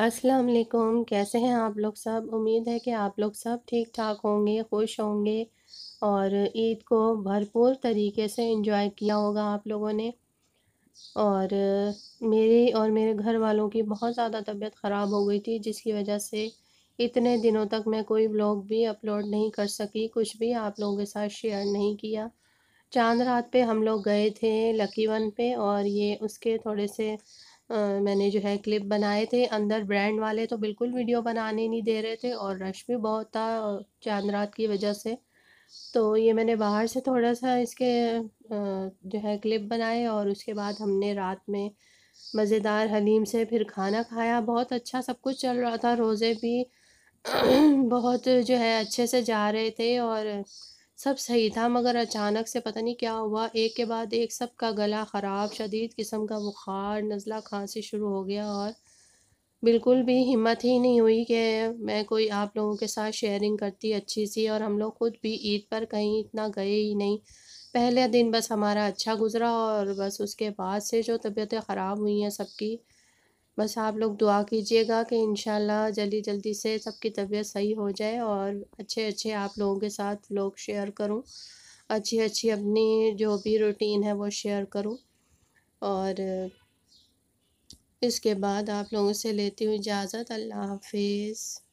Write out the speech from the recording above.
अस्सलाम वालेकुम कैसे हैं आप लोग सब उम्मीद है कि आप लोग सब ठीक ठाक होंगे खुश होंगे और ईद को भरपूर तरीके से इंजॉय किया होगा आप लोगों ने और मेरी और मेरे घर वालों की बहुत ज़्यादा तबीयत ख़राब हो गई थी जिसकी वजह से इतने दिनों तक मैं कोई ब्लॉग भी अपलोड नहीं कर सकी कुछ भी आप लोगों के साथ शेयर नहीं किया चांद रात पे हम लोग गए थे लकी वन पे और ये उसके थोड़े से मैंने जो है क्लिप बनाए थे अंदर ब्रांड वाले तो बिल्कुल वीडियो बनाने नहीं दे रहे थे और रश भी बहुत था चांद रात की वजह से तो ये मैंने बाहर से थोड़ा सा इसके जो है क्लिप बनाए और उसके बाद हमने रात में मज़ेदार हलीम से फिर खाना खाया बहुत अच्छा सब कुछ चल रहा था रोज़े भी बहुत जो है अच्छे से जा रहे थे और सब सही था मगर अचानक से पता नहीं क्या हुआ एक के बाद एक सब का गला ख़राब शदीद किस्म का बुखार नज़ला खांसी शुरू हो गया और बिल्कुल भी हिम्मत ही नहीं हुई कि मैं कोई आप लोगों के साथ शेयरिंग करती अच्छी सी और हम लोग खुद भी ईद पर कहीं इतना गए ही नहीं पहले दिन बस हमारा अच्छा गुजरा और बस उसके बाद से जो तबीयतें ख़राब हुई हैं सबकी बस आप लोग दुआ कीजिएगा कि इन जल्दी जल्दी से सबकी तबीयत सही हो जाए और अच्छे अच्छे आप लोगों के साथ लोग शेयर करूँ अच्छी अच्छी अपनी जो भी रूटीन है वो शेयर करूँ और इसके बाद आप लोगों से लेती हूँ इजाज़त अल्लाह हाफिज़